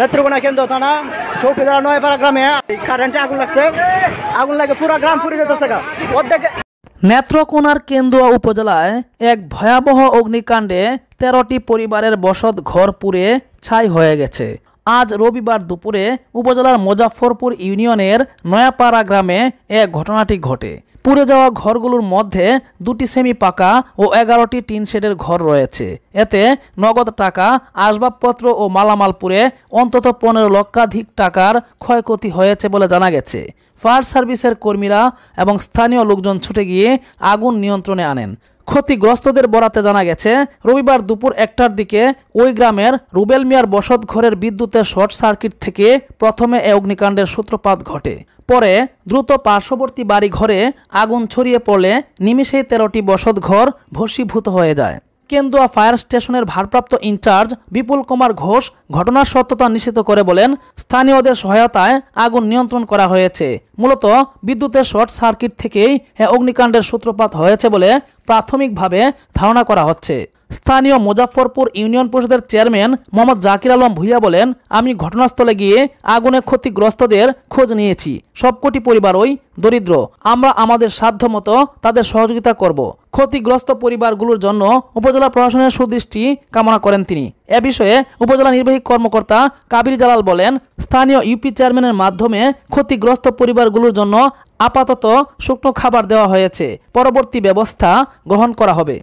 নেত্রকোনা কেন্দ্র থানা নয় নয়পাড়া গ্রামে কারেন্টে আগুন লাগছে আগুন লাগে পুরো গ্রাম পুড়ে যেতেছে অর্ধেক নেত্রকোনার কেন্দুয়া উপজেলায় এক ভয়াবহ অগ্নিকাণ্ডে তেরোটি পরিবারের বসত ঘর পুড়ে ছাই হয়ে গেছে আজ রবিবার দুপুরে উপজেলার মোজাফরপুর ইউনিয়নের নয়াপাড়া গ্রামে এ ঘটনাটি ঘটে পুড়ে যাওয়া ঘরগুলোর মধ্যে দুটি সেমি পাকা ও এগারোটি টিন শেডের ঘর রয়েছে এতে নগদ টাকা আসবাবপত্র ও মালামাল পুড়ে অন্তত পনেরো লক্ষাধিক টাকার ক্ষয়ক্ষতি হয়েছে বলে জানা গেছে ফায়ার সার্ভিসের কর্মীরা এবং স্থানীয় লোকজন ছুটে গিয়ে আগুন নিয়ন্ত্রণে আনেন ক্ষতিগ্রস্তদের বরাতে জানা গেছে রবিবার দুপুর একটার দিকে ওই গ্রামের রুবেল মিয়ার বসত ঘরের বিদ্যুতের শর্ট সার্কিট থেকে প্রথমে এ অগ্নিকাণ্ডের সূত্রপাত ঘটে পরে দ্রুত পার্শ্ববর্তী বাড়ি ঘরে আগুন ছড়িয়ে পড়লে নিমিষেই তেরোটি বসত ঘর ভস্মীভূত হয়ে যায় কেন্দুয়া ফায়ার স্টেশনের ভারপ্রাপ্ত ইনচার্জ বিপুল কুমার ঘোষ ঘটনার সত্যতা নিশ্চিত করে বলেন স্থানীয়দের সহায়তায় আগুন নিয়ন্ত্রণ করা হয়েছে মূলত বিদ্যুতের শর্ট সার্কিট থেকেই অগ্নিকাণ্ডের সূত্রপাত হয়েছে বলে প্রাথমিকভাবে ধারণা করা হচ্ছে স্থানীয় মুজাফরপুর ইউনিয়ন পরিষদের চেয়ারম্যান মোহাম্মদ জাকির আলম ভুইয়া বলেন আমি ঘটনাস্থলে গিয়ে আগুনে ক্ষতিগ্রস্তদের খোঁজ নিয়েছি সবকটি পরিবারই দরিদ্র আমরা আমাদের সাধ্যমতো তাদের সহযোগিতা করব ক্ষতিগ্রস্ত পরিবারগুলোর জন্য উপজেলা প্রশাসনের সুদৃষ্টি কামনা করেন তিনি এ বিষয়ে উপজেলা নির্বাহী কর্মকর্তা কাবির জালাল বলেন স্থানীয় ইউপি চেয়ারম্যানের মাধ্যমে ক্ষতিগ্রস্ত পরিবারগুলোর জন্য আপাতত শুকনো খাবার দেওয়া হয়েছে পরবর্তী ব্যবস্থা গ্রহণ করা হবে